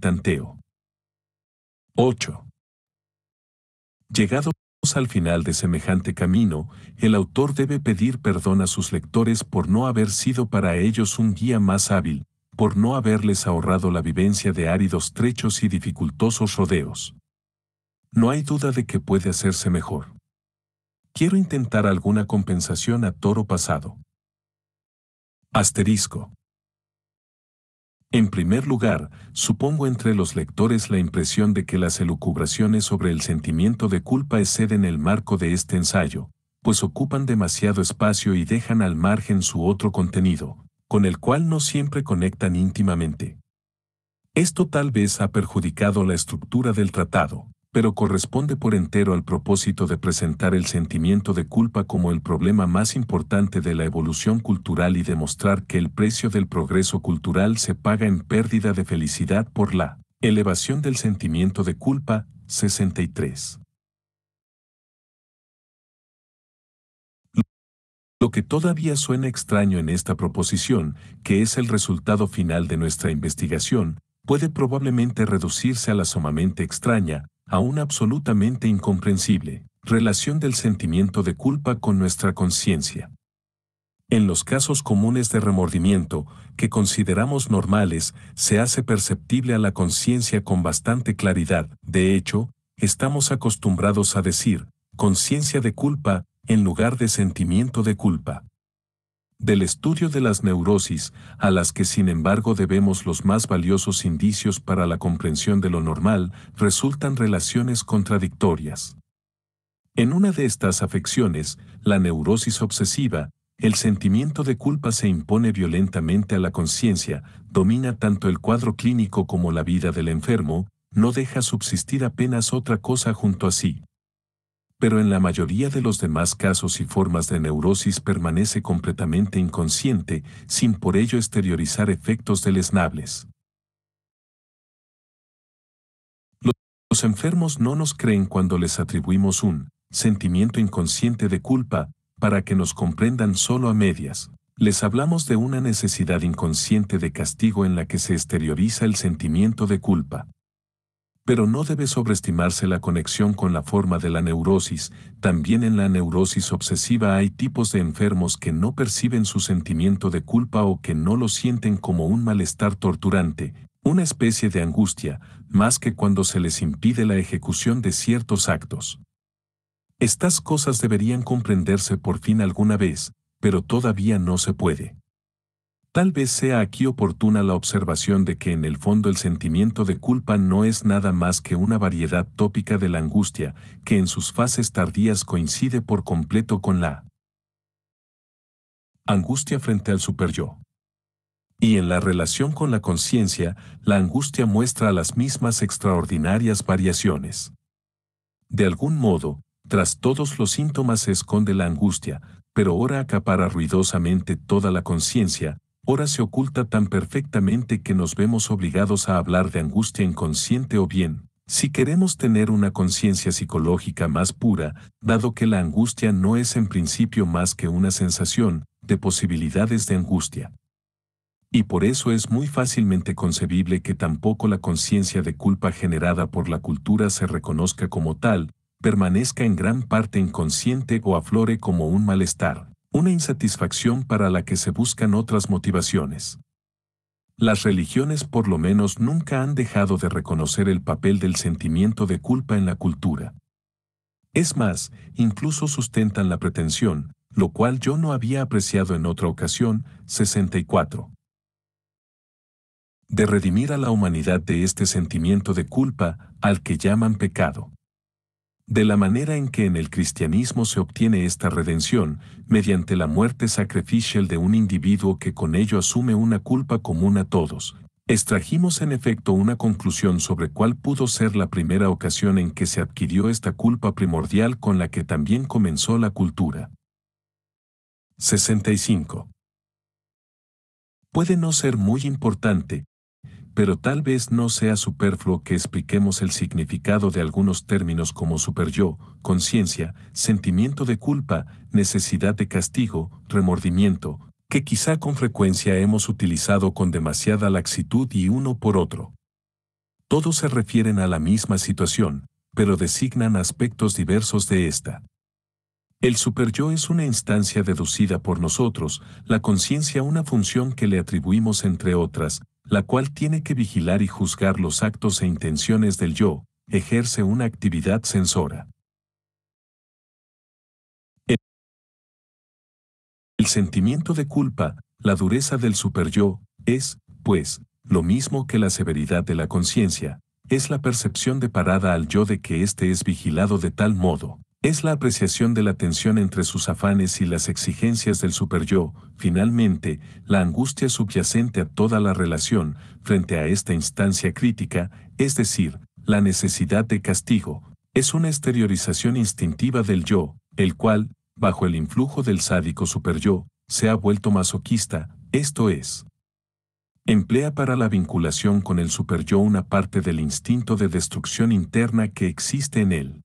tanteo. 8. Llegados al final de semejante camino, el autor debe pedir perdón a sus lectores por no haber sido para ellos un guía más hábil, por no haberles ahorrado la vivencia de áridos trechos y dificultosos rodeos. No hay duda de que puede hacerse mejor. Quiero intentar alguna compensación a toro pasado. Asterisco. En primer lugar, supongo entre los lectores la impresión de que las elucubraciones sobre el sentimiento de culpa exceden el marco de este ensayo, pues ocupan demasiado espacio y dejan al margen su otro contenido, con el cual no siempre conectan íntimamente. Esto tal vez ha perjudicado la estructura del tratado, pero corresponde por entero al propósito de presentar el sentimiento de culpa como el problema más importante de la evolución cultural y demostrar que el precio del progreso cultural se paga en pérdida de felicidad por la elevación del sentimiento de culpa 63. Lo que todavía suena extraño en esta proposición, que es el resultado final de nuestra investigación, puede probablemente reducirse a la sumamente extraña, aún absolutamente incomprensible, relación del sentimiento de culpa con nuestra conciencia. En los casos comunes de remordimiento, que consideramos normales, se hace perceptible a la conciencia con bastante claridad. De hecho, estamos acostumbrados a decir, conciencia de culpa, en lugar de sentimiento de culpa del estudio de las neurosis, a las que sin embargo debemos los más valiosos indicios para la comprensión de lo normal, resultan relaciones contradictorias. En una de estas afecciones, la neurosis obsesiva, el sentimiento de culpa se impone violentamente a la conciencia, domina tanto el cuadro clínico como la vida del enfermo, no deja subsistir apenas otra cosa junto a sí pero en la mayoría de los demás casos y formas de neurosis permanece completamente inconsciente, sin por ello exteriorizar efectos deleznables. Los enfermos no nos creen cuando les atribuimos un sentimiento inconsciente de culpa, para que nos comprendan solo a medias. Les hablamos de una necesidad inconsciente de castigo en la que se exterioriza el sentimiento de culpa pero no debe sobreestimarse la conexión con la forma de la neurosis. También en la neurosis obsesiva hay tipos de enfermos que no perciben su sentimiento de culpa o que no lo sienten como un malestar torturante, una especie de angustia, más que cuando se les impide la ejecución de ciertos actos. Estas cosas deberían comprenderse por fin alguna vez, pero todavía no se puede. Tal vez sea aquí oportuna la observación de que en el fondo el sentimiento de culpa no es nada más que una variedad tópica de la angustia, que en sus fases tardías coincide por completo con la angustia frente al superyo. Y en la relación con la conciencia, la angustia muestra las mismas extraordinarias variaciones. De algún modo, tras todos los síntomas se esconde la angustia, pero ahora acapara ruidosamente toda la conciencia, ora se oculta tan perfectamente que nos vemos obligados a hablar de angustia inconsciente o bien, si queremos tener una conciencia psicológica más pura, dado que la angustia no es en principio más que una sensación, de posibilidades de angustia. Y por eso es muy fácilmente concebible que tampoco la conciencia de culpa generada por la cultura se reconozca como tal, permanezca en gran parte inconsciente o aflore como un malestar una insatisfacción para la que se buscan otras motivaciones. Las religiones por lo menos nunca han dejado de reconocer el papel del sentimiento de culpa en la cultura. Es más, incluso sustentan la pretensión, lo cual yo no había apreciado en otra ocasión, 64. De redimir a la humanidad de este sentimiento de culpa al que llaman pecado de la manera en que en el cristianismo se obtiene esta redención, mediante la muerte sacrificial de un individuo que con ello asume una culpa común a todos. Extrajimos en efecto una conclusión sobre cuál pudo ser la primera ocasión en que se adquirió esta culpa primordial con la que también comenzó la cultura. 65. Puede no ser muy importante, pero tal vez no sea superfluo que expliquemos el significado de algunos términos como superyo, conciencia, sentimiento de culpa, necesidad de castigo, remordimiento, que quizá con frecuencia hemos utilizado con demasiada laxitud y uno por otro. Todos se refieren a la misma situación, pero designan aspectos diversos de esta. El superyo es una instancia deducida por nosotros, la conciencia una función que le atribuimos entre otras, la cual tiene que vigilar y juzgar los actos e intenciones del yo, ejerce una actividad sensora. El sentimiento de culpa, la dureza del superyo, es, pues, lo mismo que la severidad de la conciencia, es la percepción de parada al yo de que éste es vigilado de tal modo es la apreciación de la tensión entre sus afanes y las exigencias del superyo, finalmente, la angustia subyacente a toda la relación frente a esta instancia crítica, es decir, la necesidad de castigo, es una exteriorización instintiva del yo, el cual, bajo el influjo del sádico superyo, se ha vuelto masoquista, esto es, emplea para la vinculación con el superyo una parte del instinto de destrucción interna que existe en él.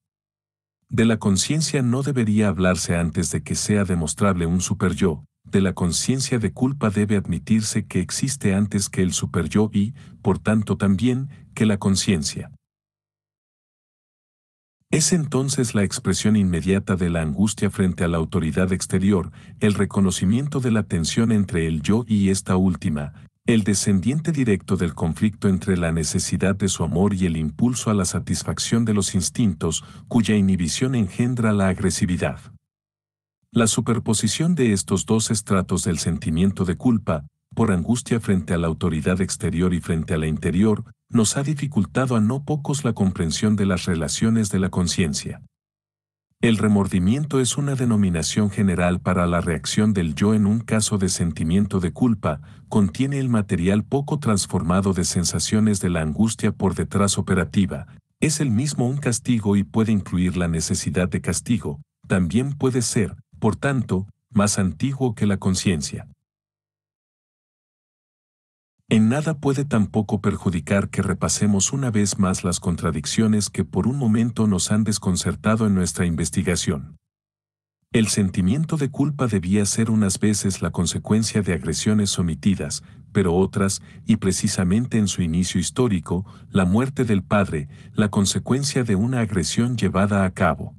De la conciencia no debería hablarse antes de que sea demostrable un super-yo, de la conciencia de culpa debe admitirse que existe antes que el superyo y, por tanto también, que la conciencia. Es entonces la expresión inmediata de la angustia frente a la autoridad exterior, el reconocimiento de la tensión entre el yo y esta última, el descendiente directo del conflicto entre la necesidad de su amor y el impulso a la satisfacción de los instintos, cuya inhibición engendra la agresividad. La superposición de estos dos estratos del sentimiento de culpa, por angustia frente a la autoridad exterior y frente a la interior, nos ha dificultado a no pocos la comprensión de las relaciones de la conciencia. El remordimiento es una denominación general para la reacción del yo en un caso de sentimiento de culpa, contiene el material poco transformado de sensaciones de la angustia por detrás operativa, es el mismo un castigo y puede incluir la necesidad de castigo, también puede ser, por tanto, más antiguo que la conciencia. En nada puede tampoco perjudicar que repasemos una vez más las contradicciones que por un momento nos han desconcertado en nuestra investigación. El sentimiento de culpa debía ser unas veces la consecuencia de agresiones omitidas, pero otras, y precisamente en su inicio histórico, la muerte del padre, la consecuencia de una agresión llevada a cabo.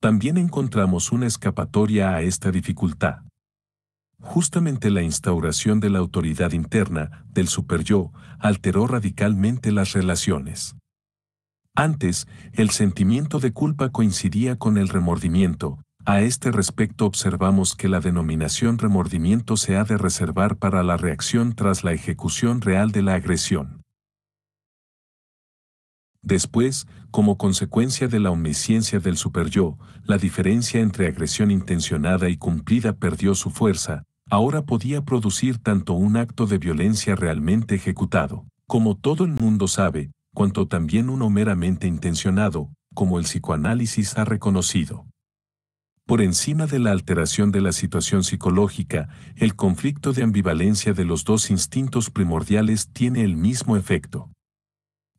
También encontramos una escapatoria a esta dificultad. Justamente la instauración de la autoridad interna, del superyo, alteró radicalmente las relaciones. Antes, el sentimiento de culpa coincidía con el remordimiento. A este respecto observamos que la denominación remordimiento se ha de reservar para la reacción tras la ejecución real de la agresión. Después, como consecuencia de la omnisciencia del superyo, la diferencia entre agresión intencionada y cumplida perdió su fuerza, ahora podía producir tanto un acto de violencia realmente ejecutado, como todo el mundo sabe, cuanto también uno meramente intencionado, como el psicoanálisis ha reconocido. Por encima de la alteración de la situación psicológica, el conflicto de ambivalencia de los dos instintos primordiales tiene el mismo efecto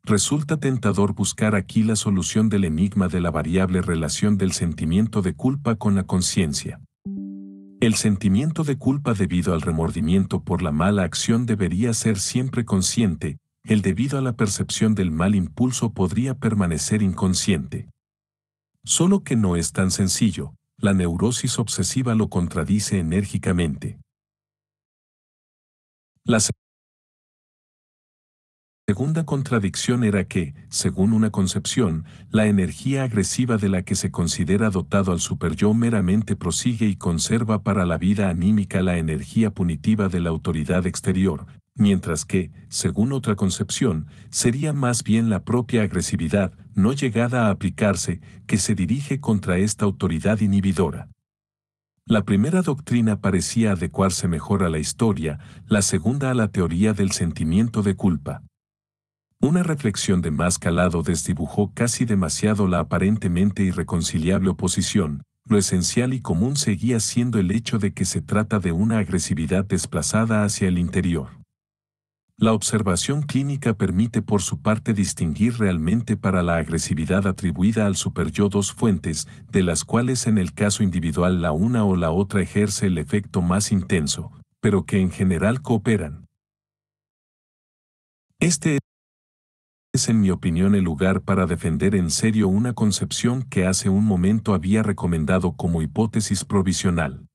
resulta tentador buscar aquí la solución del enigma de la variable relación del sentimiento de culpa con la conciencia. El sentimiento de culpa debido al remordimiento por la mala acción debería ser siempre consciente, el debido a la percepción del mal impulso podría permanecer inconsciente. Solo que no es tan sencillo, la neurosis obsesiva lo contradice enérgicamente segunda contradicción era que, según una concepción, la energía agresiva de la que se considera dotado al superyo meramente prosigue y conserva para la vida anímica la energía punitiva de la autoridad exterior, mientras que, según otra concepción, sería más bien la propia agresividad, no llegada a aplicarse, que se dirige contra esta autoridad inhibidora. La primera doctrina parecía adecuarse mejor a la historia, la segunda a la teoría del sentimiento de culpa. Una reflexión de más calado desdibujó casi demasiado la aparentemente irreconciliable oposición, lo esencial y común seguía siendo el hecho de que se trata de una agresividad desplazada hacia el interior. La observación clínica permite por su parte distinguir realmente para la agresividad atribuida al superyo dos fuentes, de las cuales en el caso individual la una o la otra ejerce el efecto más intenso, pero que en general cooperan. Este es en mi opinión el lugar para defender en serio una concepción que hace un momento había recomendado como hipótesis provisional.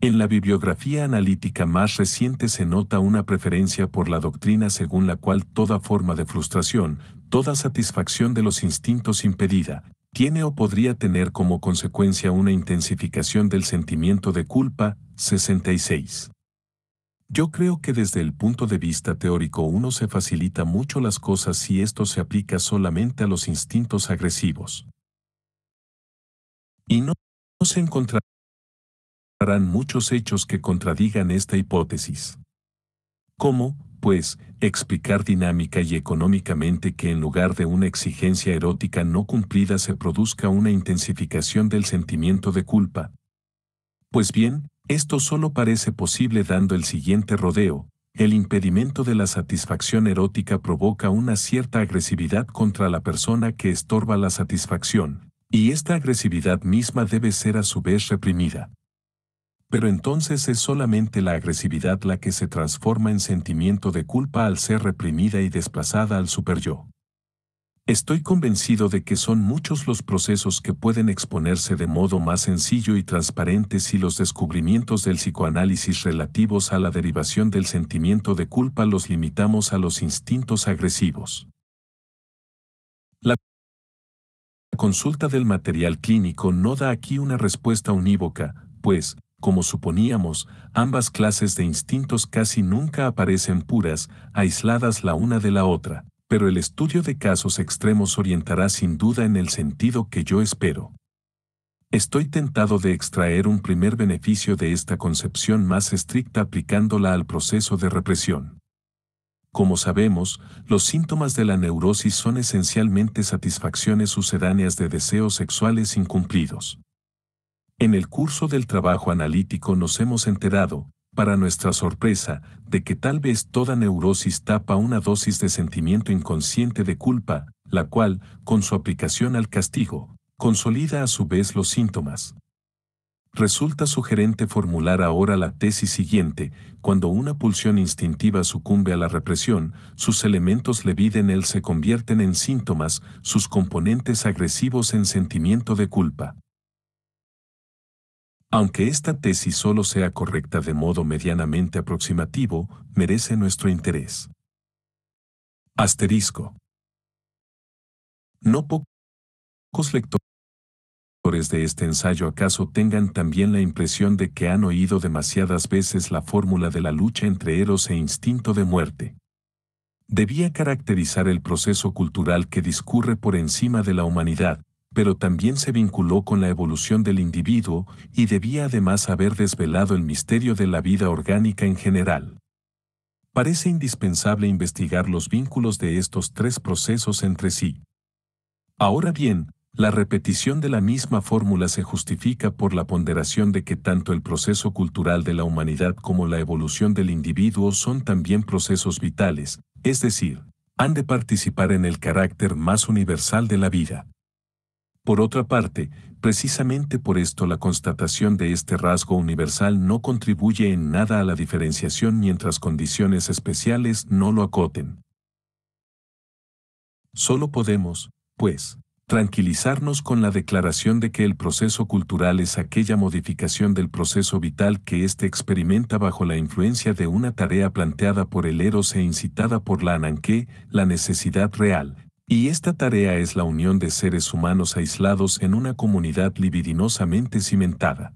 En la bibliografía analítica más reciente se nota una preferencia por la doctrina según la cual toda forma de frustración, toda satisfacción de los instintos impedida, tiene o podría tener como consecuencia una intensificación del sentimiento de culpa, 66. Yo creo que desde el punto de vista teórico uno se facilita mucho las cosas si esto se aplica solamente a los instintos agresivos. Y no, se encontrarán muchos hechos que contradigan esta hipótesis. ¿Cómo, pues, explicar dinámica y económicamente que en lugar de una exigencia erótica no cumplida se produzca una intensificación del sentimiento de culpa? Pues bien, esto solo parece posible dando el siguiente rodeo, el impedimento de la satisfacción erótica provoca una cierta agresividad contra la persona que estorba la satisfacción, y esta agresividad misma debe ser a su vez reprimida. Pero entonces es solamente la agresividad la que se transforma en sentimiento de culpa al ser reprimida y desplazada al superyo. Estoy convencido de que son muchos los procesos que pueden exponerse de modo más sencillo y transparente si los descubrimientos del psicoanálisis relativos a la derivación del sentimiento de culpa los limitamos a los instintos agresivos. La consulta del material clínico no da aquí una respuesta unívoca, pues, como suponíamos, ambas clases de instintos casi nunca aparecen puras, aisladas la una de la otra pero el estudio de casos extremos orientará sin duda en el sentido que yo espero. Estoy tentado de extraer un primer beneficio de esta concepción más estricta aplicándola al proceso de represión. Como sabemos, los síntomas de la neurosis son esencialmente satisfacciones sucedáneas de deseos sexuales incumplidos. En el curso del trabajo analítico nos hemos enterado, para nuestra sorpresa, de que tal vez toda neurosis tapa una dosis de sentimiento inconsciente de culpa, la cual, con su aplicación al castigo, consolida a su vez los síntomas. Resulta sugerente formular ahora la tesis siguiente, cuando una pulsión instintiva sucumbe a la represión, sus elementos le en él se convierten en síntomas, sus componentes agresivos en sentimiento de culpa. Aunque esta tesis solo sea correcta de modo medianamente aproximativo, merece nuestro interés. Asterisco. No pocos lectores de este ensayo acaso tengan también la impresión de que han oído demasiadas veces la fórmula de la lucha entre eros e instinto de muerte. Debía caracterizar el proceso cultural que discurre por encima de la humanidad, pero también se vinculó con la evolución del individuo y debía además haber desvelado el misterio de la vida orgánica en general. Parece indispensable investigar los vínculos de estos tres procesos entre sí. Ahora bien, la repetición de la misma fórmula se justifica por la ponderación de que tanto el proceso cultural de la humanidad como la evolución del individuo son también procesos vitales, es decir, han de participar en el carácter más universal de la vida. Por otra parte, precisamente por esto la constatación de este rasgo universal no contribuye en nada a la diferenciación mientras condiciones especiales no lo acoten. Solo podemos, pues, tranquilizarnos con la declaración de que el proceso cultural es aquella modificación del proceso vital que éste experimenta bajo la influencia de una tarea planteada por el Eros e incitada por la Ananqué, la necesidad real, y esta tarea es la unión de seres humanos aislados en una comunidad libidinosamente cimentada.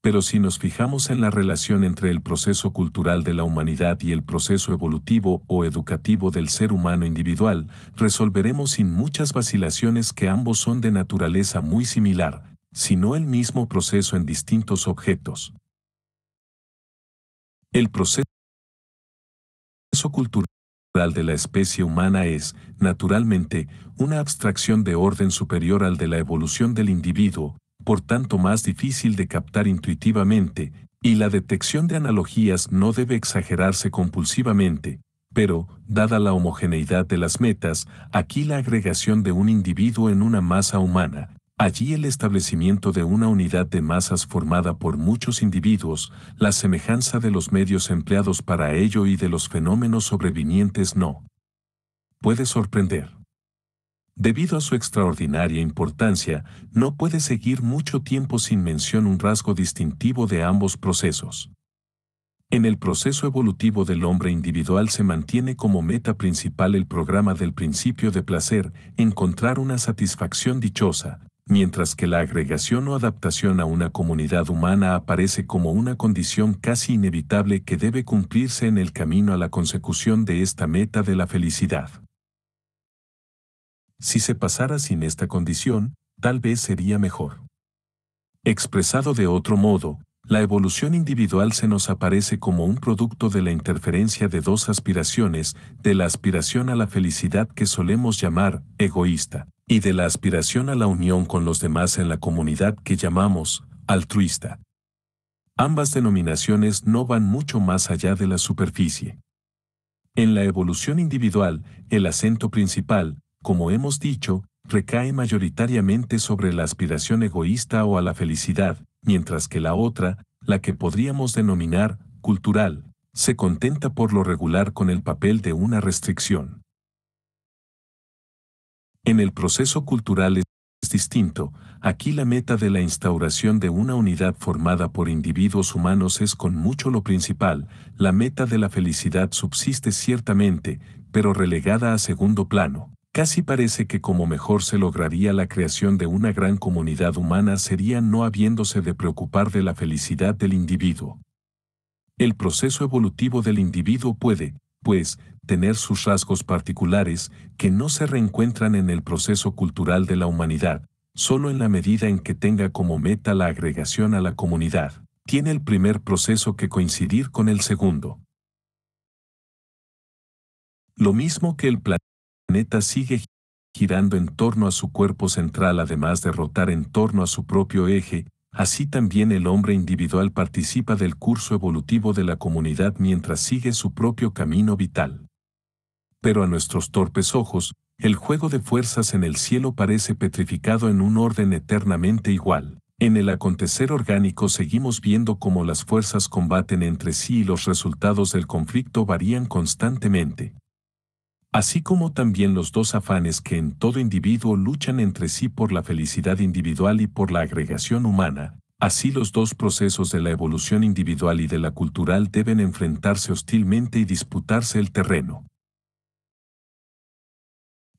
Pero si nos fijamos en la relación entre el proceso cultural de la humanidad y el proceso evolutivo o educativo del ser humano individual, resolveremos sin muchas vacilaciones que ambos son de naturaleza muy similar, sino el mismo proceso en distintos objetos. El proceso cultural de la especie humana es, naturalmente, una abstracción de orden superior al de la evolución del individuo, por tanto más difícil de captar intuitivamente, y la detección de analogías no debe exagerarse compulsivamente, pero, dada la homogeneidad de las metas, aquí la agregación de un individuo en una masa humana, Allí el establecimiento de una unidad de masas formada por muchos individuos, la semejanza de los medios empleados para ello y de los fenómenos sobrevinientes no puede sorprender. Debido a su extraordinaria importancia, no puede seguir mucho tiempo sin mención un rasgo distintivo de ambos procesos. En el proceso evolutivo del hombre individual se mantiene como meta principal el programa del principio de placer, encontrar una satisfacción dichosa, mientras que la agregación o adaptación a una comunidad humana aparece como una condición casi inevitable que debe cumplirse en el camino a la consecución de esta meta de la felicidad. Si se pasara sin esta condición, tal vez sería mejor. Expresado de otro modo, la evolución individual se nos aparece como un producto de la interferencia de dos aspiraciones, de la aspiración a la felicidad que solemos llamar egoísta, y de la aspiración a la unión con los demás en la comunidad que llamamos altruista. Ambas denominaciones no van mucho más allá de la superficie. En la evolución individual, el acento principal, como hemos dicho, recae mayoritariamente sobre la aspiración egoísta o a la felicidad, mientras que la otra, la que podríamos denominar cultural, se contenta por lo regular con el papel de una restricción. En el proceso cultural es distinto, aquí la meta de la instauración de una unidad formada por individuos humanos es con mucho lo principal, la meta de la felicidad subsiste ciertamente, pero relegada a segundo plano, Casi parece que como mejor se lograría la creación de una gran comunidad humana sería no habiéndose de preocupar de la felicidad del individuo. El proceso evolutivo del individuo puede, pues, tener sus rasgos particulares que no se reencuentran en el proceso cultural de la humanidad, solo en la medida en que tenga como meta la agregación a la comunidad. Tiene el primer proceso que coincidir con el segundo. Lo mismo que el planeta. Neta sigue girando en torno a su cuerpo central además de rotar en torno a su propio eje, así también el hombre individual participa del curso evolutivo de la comunidad mientras sigue su propio camino vital. Pero a nuestros torpes ojos, el juego de fuerzas en el cielo parece petrificado en un orden eternamente igual. En el acontecer orgánico seguimos viendo cómo las fuerzas combaten entre sí y los resultados del conflicto varían constantemente así como también los dos afanes que en todo individuo luchan entre sí por la felicidad individual y por la agregación humana, así los dos procesos de la evolución individual y de la cultural deben enfrentarse hostilmente y disputarse el terreno.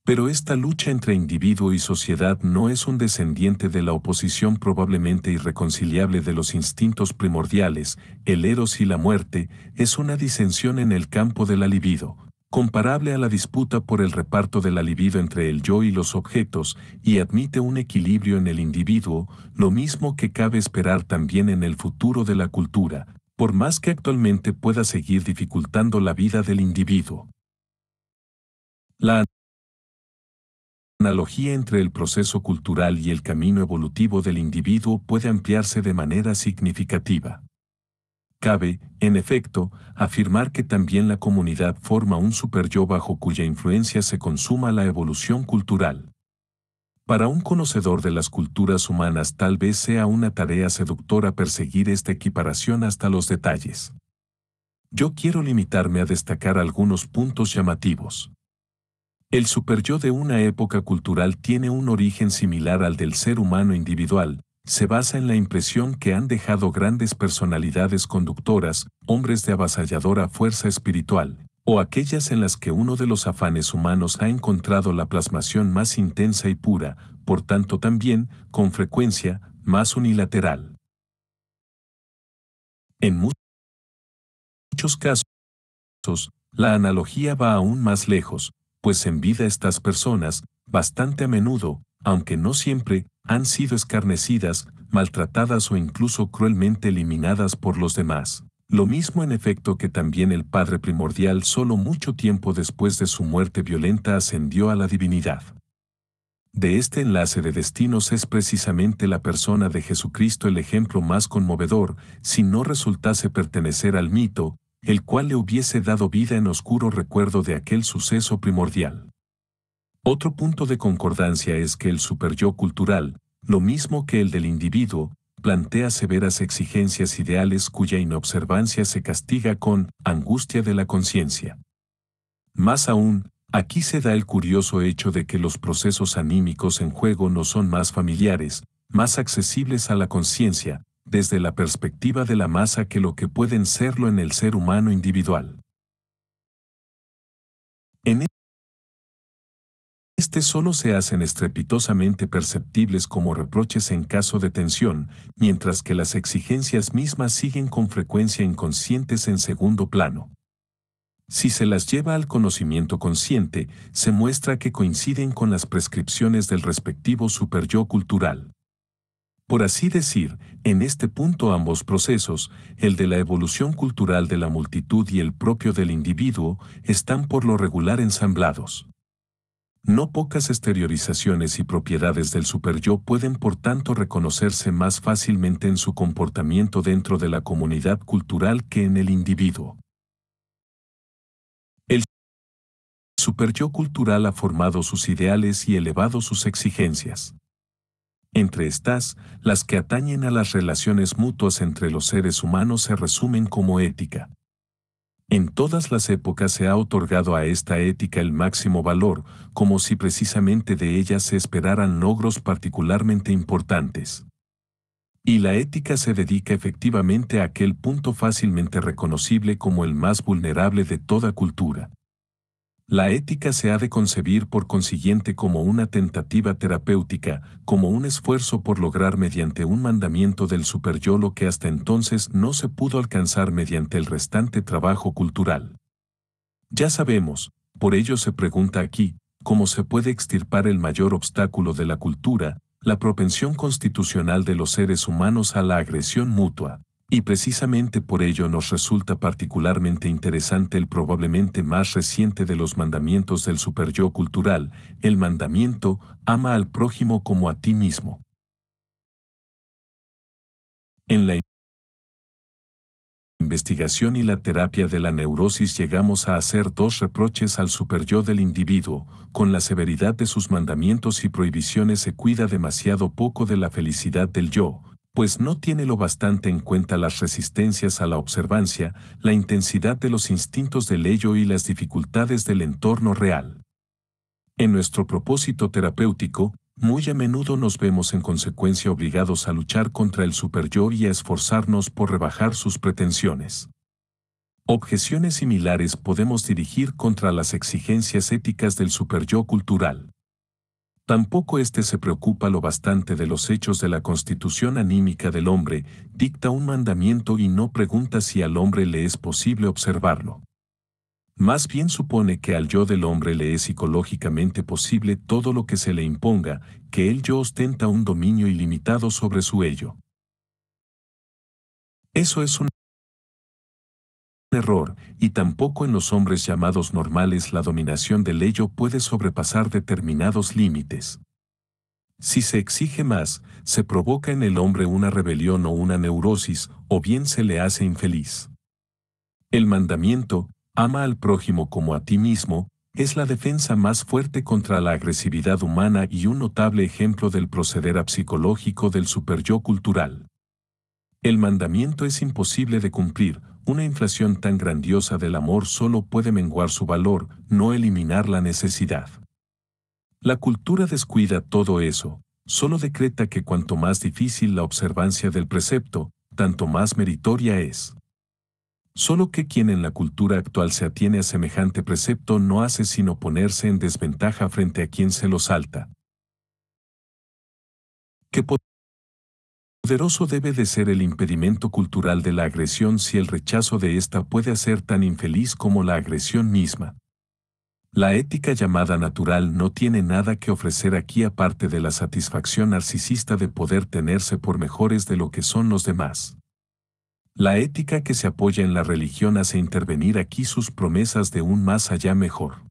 Pero esta lucha entre individuo y sociedad no es un descendiente de la oposición probablemente irreconciliable de los instintos primordiales, el eros y la muerte, es una disensión en el campo de la libido, comparable a la disputa por el reparto de la libido entre el yo y los objetos, y admite un equilibrio en el individuo, lo mismo que cabe esperar también en el futuro de la cultura, por más que actualmente pueda seguir dificultando la vida del individuo. La analogía entre el proceso cultural y el camino evolutivo del individuo puede ampliarse de manera significativa. Cabe, en efecto, afirmar que también la comunidad forma un superyo bajo cuya influencia se consuma la evolución cultural. Para un conocedor de las culturas humanas tal vez sea una tarea seductora perseguir esta equiparación hasta los detalles. Yo quiero limitarme a destacar algunos puntos llamativos. El superyo de una época cultural tiene un origen similar al del ser humano individual, se basa en la impresión que han dejado grandes personalidades conductoras, hombres de avasalladora fuerza espiritual, o aquellas en las que uno de los afanes humanos ha encontrado la plasmación más intensa y pura, por tanto también, con frecuencia, más unilateral. En muchos casos, la analogía va aún más lejos, pues en vida estas personas, bastante a menudo, aunque no siempre, han sido escarnecidas, maltratadas o incluso cruelmente eliminadas por los demás. Lo mismo en efecto que también el Padre primordial solo mucho tiempo después de su muerte violenta ascendió a la divinidad. De este enlace de destinos es precisamente la persona de Jesucristo el ejemplo más conmovedor, si no resultase pertenecer al mito, el cual le hubiese dado vida en oscuro recuerdo de aquel suceso primordial. Otro punto de concordancia es que el superyo cultural, lo mismo que el del individuo, plantea severas exigencias ideales cuya inobservancia se castiga con angustia de la conciencia. Más aún, aquí se da el curioso hecho de que los procesos anímicos en juego no son más familiares, más accesibles a la conciencia, desde la perspectiva de la masa que lo que pueden serlo en el ser humano individual. En estos solo se hacen estrepitosamente perceptibles como reproches en caso de tensión, mientras que las exigencias mismas siguen con frecuencia inconscientes en segundo plano. Si se las lleva al conocimiento consciente, se muestra que coinciden con las prescripciones del respectivo superyo cultural. Por así decir, en este punto ambos procesos, el de la evolución cultural de la multitud y el propio del individuo, están por lo regular ensamblados no pocas exteriorizaciones y propiedades del superyo pueden por tanto reconocerse más fácilmente en su comportamiento dentro de la comunidad cultural que en el individuo. El superyo cultural ha formado sus ideales y elevado sus exigencias. Entre estas, las que atañen a las relaciones mutuas entre los seres humanos se resumen como ética, en todas las épocas se ha otorgado a esta ética el máximo valor, como si precisamente de ella se esperaran logros particularmente importantes. Y la ética se dedica efectivamente a aquel punto fácilmente reconocible como el más vulnerable de toda cultura, la ética se ha de concebir por consiguiente como una tentativa terapéutica, como un esfuerzo por lograr mediante un mandamiento del superyolo lo que hasta entonces no se pudo alcanzar mediante el restante trabajo cultural. Ya sabemos, por ello se pregunta aquí, cómo se puede extirpar el mayor obstáculo de la cultura, la propensión constitucional de los seres humanos a la agresión mutua, y precisamente por ello nos resulta particularmente interesante el probablemente más reciente de los mandamientos del superyo cultural, el mandamiento, ama al prójimo como a ti mismo. En la investigación y la terapia de la neurosis llegamos a hacer dos reproches al superyo del individuo, con la severidad de sus mandamientos y prohibiciones se cuida demasiado poco de la felicidad del yo, pues no tiene lo bastante en cuenta las resistencias a la observancia, la intensidad de los instintos del ello y las dificultades del entorno real. En nuestro propósito terapéutico, muy a menudo nos vemos en consecuencia obligados a luchar contra el superyo y a esforzarnos por rebajar sus pretensiones. Objeciones similares podemos dirigir contra las exigencias éticas del superyo cultural. Tampoco éste se preocupa lo bastante de los hechos de la constitución anímica del hombre, dicta un mandamiento y no pregunta si al hombre le es posible observarlo. Más bien supone que al yo del hombre le es psicológicamente posible todo lo que se le imponga, que el yo ostenta un dominio ilimitado sobre su ello. Eso es un error, y tampoco en los hombres llamados normales la dominación del ello puede sobrepasar determinados límites. Si se exige más, se provoca en el hombre una rebelión o una neurosis, o bien se le hace infeliz. El mandamiento, ama al prójimo como a ti mismo, es la defensa más fuerte contra la agresividad humana y un notable ejemplo del proceder psicológico del superyo cultural. El mandamiento es imposible de cumplir, una inflación tan grandiosa del amor solo puede menguar su valor, no eliminar la necesidad. La cultura descuida todo eso, solo decreta que cuanto más difícil la observancia del precepto, tanto más meritoria es. Solo que quien en la cultura actual se atiene a semejante precepto no hace sino ponerse en desventaja frente a quien se lo salta poderoso debe de ser el impedimento cultural de la agresión si el rechazo de ésta puede hacer tan infeliz como la agresión misma. La ética llamada natural no tiene nada que ofrecer aquí aparte de la satisfacción narcisista de poder tenerse por mejores de lo que son los demás. La ética que se apoya en la religión hace intervenir aquí sus promesas de un más allá mejor.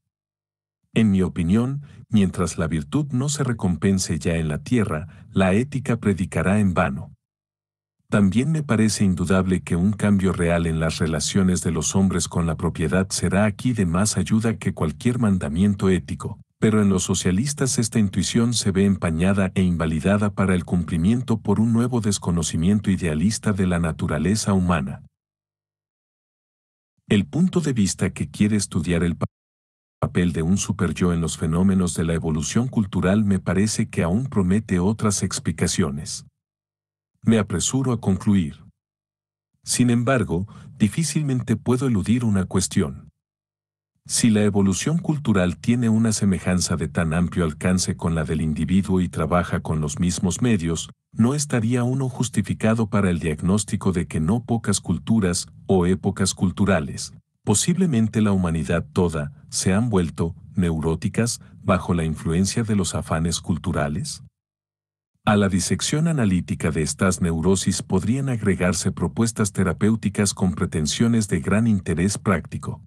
En mi opinión, mientras la virtud no se recompense ya en la tierra, la ética predicará en vano. También me parece indudable que un cambio real en las relaciones de los hombres con la propiedad será aquí de más ayuda que cualquier mandamiento ético, pero en los socialistas esta intuición se ve empañada e invalidada para el cumplimiento por un nuevo desconocimiento idealista de la naturaleza humana. El punto de vista que quiere estudiar el papel de un superyo en los fenómenos de la evolución cultural me parece que aún promete otras explicaciones. Me apresuro a concluir. Sin embargo, difícilmente puedo eludir una cuestión. Si la evolución cultural tiene una semejanza de tan amplio alcance con la del individuo y trabaja con los mismos medios, no estaría uno justificado para el diagnóstico de que no pocas culturas o épocas culturales posiblemente la humanidad toda, se han vuelto neuróticas bajo la influencia de los afanes culturales? A la disección analítica de estas neurosis podrían agregarse propuestas terapéuticas con pretensiones de gran interés práctico.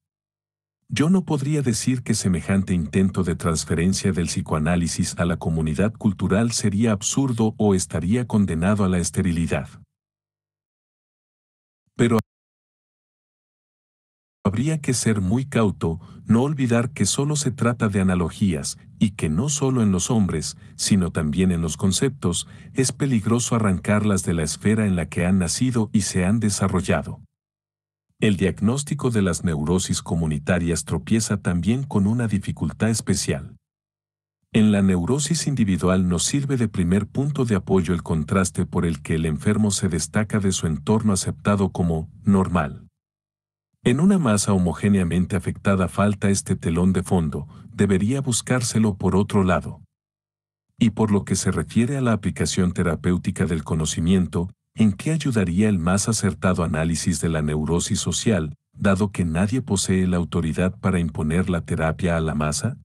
Yo no podría decir que semejante intento de transferencia del psicoanálisis a la comunidad cultural sería absurdo o estaría condenado a la esterilidad. Pero Habría que ser muy cauto, no olvidar que solo se trata de analogías y que no solo en los hombres, sino también en los conceptos, es peligroso arrancarlas de la esfera en la que han nacido y se han desarrollado. El diagnóstico de las neurosis comunitarias tropieza también con una dificultad especial. En la neurosis individual nos sirve de primer punto de apoyo el contraste por el que el enfermo se destaca de su entorno aceptado como normal. En una masa homogéneamente afectada falta este telón de fondo, debería buscárselo por otro lado. Y por lo que se refiere a la aplicación terapéutica del conocimiento, ¿en qué ayudaría el más acertado análisis de la neurosis social, dado que nadie posee la autoridad para imponer la terapia a la masa?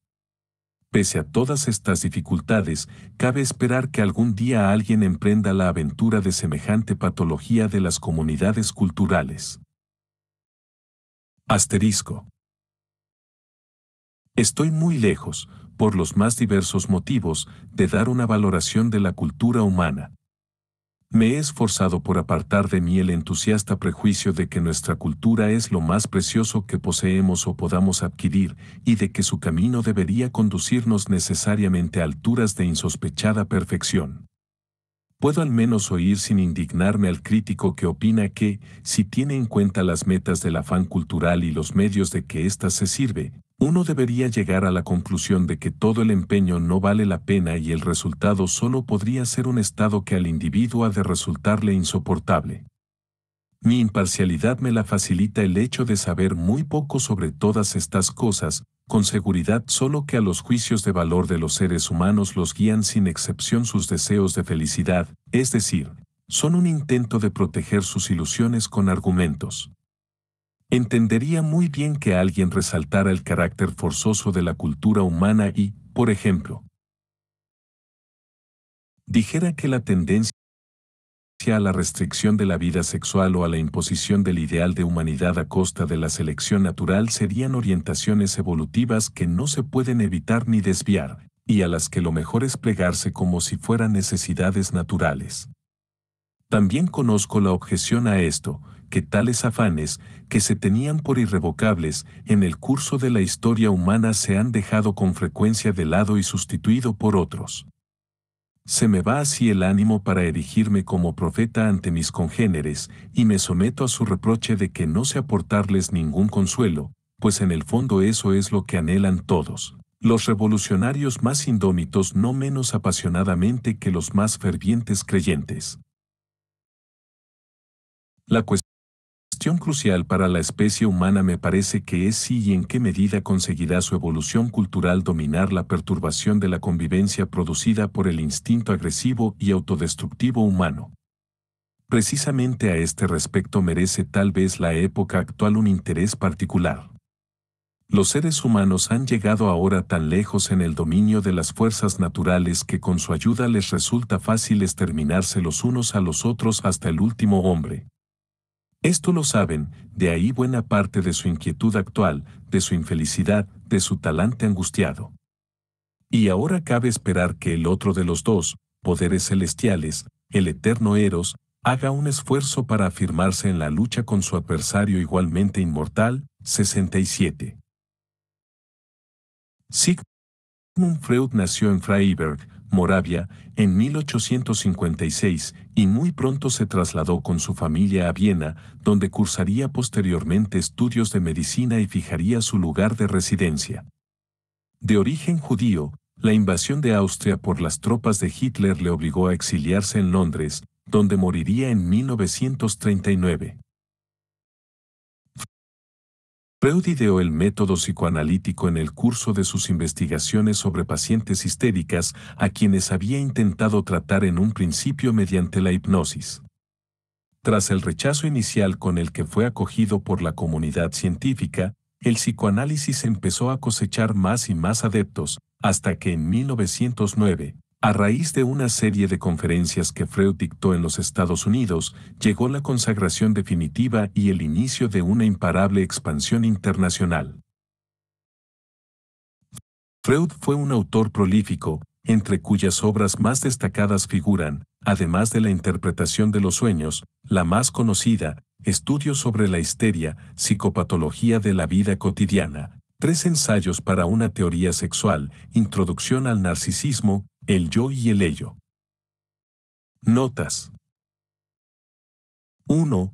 Pese a todas estas dificultades, cabe esperar que algún día alguien emprenda la aventura de semejante patología de las comunidades culturales. Asterisco. Estoy muy lejos, por los más diversos motivos, de dar una valoración de la cultura humana. Me he esforzado por apartar de mí el entusiasta prejuicio de que nuestra cultura es lo más precioso que poseemos o podamos adquirir, y de que su camino debería conducirnos necesariamente a alturas de insospechada perfección puedo al menos oír sin indignarme al crítico que opina que, si tiene en cuenta las metas del afán cultural y los medios de que ésta se sirve, uno debería llegar a la conclusión de que todo el empeño no vale la pena y el resultado solo podría ser un estado que al individuo ha de resultarle insoportable. Mi imparcialidad me la facilita el hecho de saber muy poco sobre todas estas cosas, con seguridad solo que a los juicios de valor de los seres humanos los guían sin excepción sus deseos de felicidad, es decir, son un intento de proteger sus ilusiones con argumentos. Entendería muy bien que alguien resaltara el carácter forzoso de la cultura humana y, por ejemplo, dijera que la tendencia a la restricción de la vida sexual o a la imposición del ideal de humanidad a costa de la selección natural serían orientaciones evolutivas que no se pueden evitar ni desviar, y a las que lo mejor es plegarse como si fueran necesidades naturales. También conozco la objeción a esto, que tales afanes, que se tenían por irrevocables, en el curso de la historia humana se han dejado con frecuencia de lado y sustituido por otros. Se me va así el ánimo para erigirme como profeta ante mis congéneres, y me someto a su reproche de que no sé aportarles ningún consuelo, pues en el fondo eso es lo que anhelan todos. Los revolucionarios más indómitos no menos apasionadamente que los más fervientes creyentes. La cuestión cuestión crucial para la especie humana me parece que es si y en qué medida conseguirá su evolución cultural dominar la perturbación de la convivencia producida por el instinto agresivo y autodestructivo humano. Precisamente a este respecto merece tal vez la época actual un interés particular. Los seres humanos han llegado ahora tan lejos en el dominio de las fuerzas naturales que con su ayuda les resulta fácil exterminarse los unos a los otros hasta el último hombre, esto lo saben, de ahí buena parte de su inquietud actual, de su infelicidad, de su talante angustiado. Y ahora cabe esperar que el otro de los dos, poderes celestiales, el eterno Eros, haga un esfuerzo para afirmarse en la lucha con su adversario igualmente inmortal, 67. Sigmund Freud nació en Freiberg, Moravia, en 1856, y muy pronto se trasladó con su familia a Viena, donde cursaría posteriormente estudios de medicina y fijaría su lugar de residencia. De origen judío, la invasión de Austria por las tropas de Hitler le obligó a exiliarse en Londres, donde moriría en 1939. Freud ideó el método psicoanalítico en el curso de sus investigaciones sobre pacientes histéricas a quienes había intentado tratar en un principio mediante la hipnosis. Tras el rechazo inicial con el que fue acogido por la comunidad científica, el psicoanálisis empezó a cosechar más y más adeptos, hasta que en 1909, a raíz de una serie de conferencias que Freud dictó en los Estados Unidos, llegó la consagración definitiva y el inicio de una imparable expansión internacional. Freud fue un autor prolífico, entre cuyas obras más destacadas figuran, además de la interpretación de los sueños, la más conocida, Estudios sobre la histeria, psicopatología de la vida cotidiana, tres ensayos para una teoría sexual, Introducción al narcisismo el yo y el ello. Notas. 1.